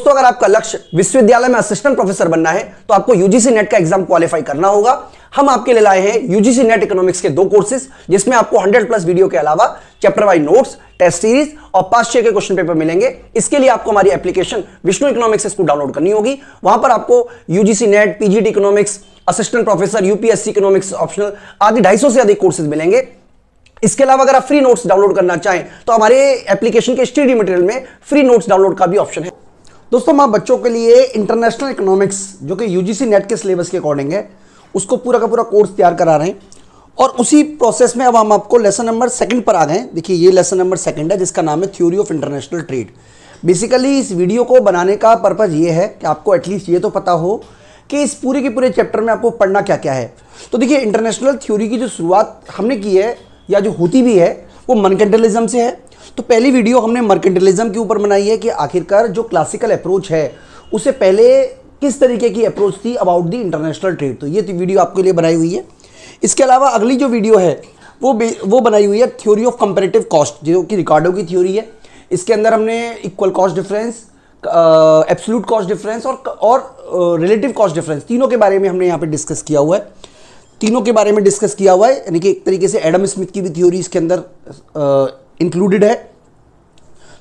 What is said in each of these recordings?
दोस्तों अगर आपका लक्ष्य विश्वविद्यालय में असिस्टेंट प्रोफेसर बनना है तो आपको यूजीसी नेट का एग्जाम क्वालिफाई करना होगा हम आपके लिए लाए हैं यूजीसी नेट इकोनॉमिक्स के दो कोर्सेज जिसमें आपको 100 प्लस वीडियो के अलावा chapter wise notes test series और पास छह के क्वेश्चन पेपर मिलेंगे इसके लिए आपको हमारी एप्लीकेशन विष्णु इकोनॉमिक्स इसको डाउनलोड करनी होगी वहां पर आपको UGC NET PG economics assistant professor UPSC economics optional आदि ढाई से अधिक कोर्सेज मिलेंगे इसके अलावा अगर आप फ्री नोट्स डाउनलोड करना चाहें तो हमारे एप्लीकेशन के स्टडी मटेरियल में फ्री नोट्स डाउनलोड का भी ऑप्शन है दोस्तों मैं बच्चों के लिए इंटरनेशनल इकोनॉमिक्स जो कि यूजीसी नेट के सिलेबस के अकॉर्डिंग है उसको पूरा का पूरा कोर्स तैयार करा रहे हैं और उसी प्रोसेस में अब हम आपको लेसन नंबर सेकंड पर आ गए देखिए ये लेसन नंबर सेकंड है जिसका नाम है theory of international trade basically इस वीडियो को बनाने का पर्पज़ ये है कि आपको एटलीस्ट ये तो पता हो कि इस पूरे के पूरे चैप्टर में आपको पढ़ना क्या क्या है तो देखिए इंटरनेशनल थ्योरी की जो शुरुआत हमने की है या जो होती भी है वो मनकेंटलिज्म से है तो पहली वीडियो हमने मर्केंटलिज्म के ऊपर बनाई है कि आखिरकार जो क्लासिकल अप्रोच है उसे पहले किस तरीके की अप्रोच थी अबाउट दी इंटरनेशनल ट्रेड तो ये वीडियो आपके लिए बनाई हुई है इसके अलावा अगली जो वीडियो है वो वो बनाई हुई है थ्योरी ऑफ कंपेरेटिव कॉस्ट जो कि रिकॉर्डो की थ्योरी है इसके अंदर हमने equal cost difference absolute cost difference और और रिलेटिव कॉस्ट डिफरेंस तीनों के बारे में हमने यहाँ पे डिस्कस किया हुआ है तीनों के बारे में डिस्कस किया हुआ है यानी कि एक तरीके से एडम स्मिथ की भी थ्योरी इसके अंदर इंक्लूडेड है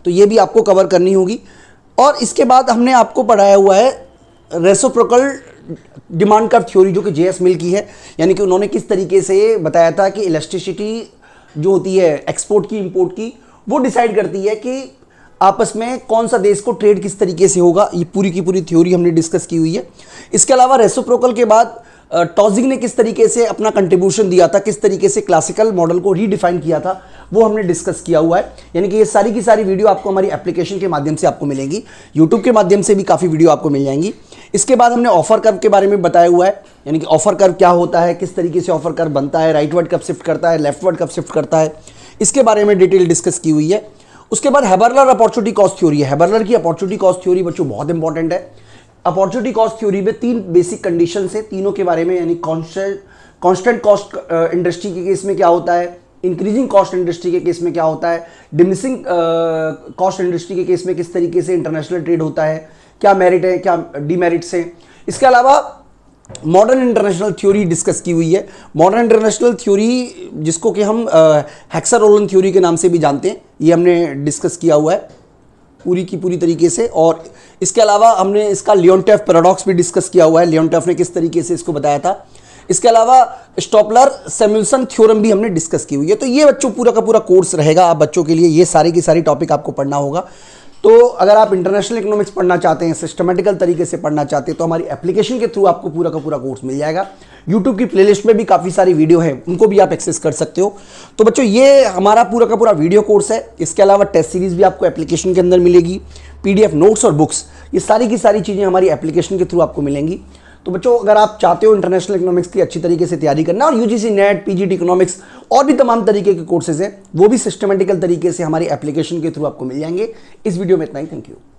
तो ये भी आपको कवर करनी होगी और इसके बाद हमने आपको पढ़ाया हुआ है रेसोप्रोकल डिमांड कर्व थ्योरी जो कि जे एस मिल की है यानी कि उन्होंने किस तरीके से बताया था कि इलेक्ट्रिसिटी जो होती है एक्सपोर्ट की इंपोर्ट की वो डिसाइड करती है कि आपस में कौन सा देश को ट्रेड किस तरीके से होगा ये पूरी की पूरी थ्योरी हमने डिस्कस की हुई है इसके अलावा रेसोप्रोकल के बाद टॉजिंग ने किस तरीके से अपना कंट्रीब्यूशन दिया था किस तरीके से क्लासिकल मॉडल को रीडिफाइन किया था वो हमने डिस्कस किया हुआ है यानी कि ये सारी की सारी वीडियो आपको हमारी एप्लीकेशन के माध्यम से आपको मिलेंगी यूट्यूब के माध्यम से भी काफ़ी वीडियो आपको मिल जाएंगी इसके बाद हमने ऑफर कर्व के बारे में बताया हुआ है यानी कि ऑफर कर्व क्या होता है किस तरीके से ऑफर कर्व बनता है राइट वर्ड कब शिफ्ट करता है लेफ्ट वर्ड कब शिफ्ट करता है इसके बारे में डिटेल डिस्कस की हुई है उसके बाद हैबरलर अपॉर्चुनिटी कॉस्ट थ्योरी है हैबरलर की अपॉर्चुनिटी कॉस्ट थ्योरी बच्चों बहुत इंपॉर्टेंट है अपॉर्चुनिटी कॉस्ट थ्योरी में तीन बेसिक कंडीशन है तीनों के बारे में यानी कॉन्स्टेंट कॉस्ट इंडस्ट्री के केस में क्या होता है इंक्रीजिंग कॉस्ट इंडस्ट्री के केस में क्या होता है डिमिसिंग कॉस्ट इंडस्ट्री के केस में किस तरीके से इंटरनेशनल ट्रेड होता है क्या मेरिट है क्या डीमेरिट्स हैं इसके अलावा मॉडर्न इंटरनेशनल थ्योरी डिस्कस की हुई है मॉडर्न इंटरनेशनल थ्योरी जिसको कि हम हेक्सारोलन uh, थ्योरी के नाम से भी जानते हैं ये हमने डिस्कस किया हुआ है पूरी की पूरी तरीके से और इसके अलावा हमने इसका लियोनटेफ पैराडॉक्स भी डिस्कस किया हुआ है लियोनटेफ ने किस तरीके से इसको बताया था इसके अलावा स्टॉपलर सेम्यूलसन थ्योरम भी हमने डिस्कस की हुई है तो ये बच्चों पूरा का पूरा कोर्स रहेगा आप बच्चों के लिए ये सारी की सारी टॉपिक आपको पढ़ना होगा तो अगर आप इंटरनेशनल इकोनॉमिक्स पढ़ना चाहते हैं सिस्टमेटिकल तरीके से पढ़ना चाहते हैं तो हमारी एप्लीकेशन के थ्रू आपको पूरा का पूरा कोर्स मिल जाएगा यूट्यूब की प्लेलिस्ट में भी काफ़ी सारी वीडियो हैं उनको भी आप एक्सेस कर सकते हो तो बच्चों ये हमारा पूरा का पूरा वीडियो कोर्स है इसके अलावा टेस्ट सीरीज़ भी आपको एप्लीकेशन के अंदर मिलेगी पीडीएफ नोट्स और बुक्स ये सारी की सारी चीज़ें हमारी एप्लीकेशन के थ्रू आपको मिलेंगी तो बच्चों अगर आप चाहते हो इंटरनेशनल इकोनॉमिक्स की अच्छी तरीके से तैयारी करना और यूजीसी नेट पीजीटी इकोनॉमिक्स और भी तमाम तरीके के कोर्सेज हैं वो भी सिस्टमेटिकल तरीके से हमारी एप्लीकेशन के थ्रू आपको मिल जाएंगे इस वीडियो में इतना ही थैंक यू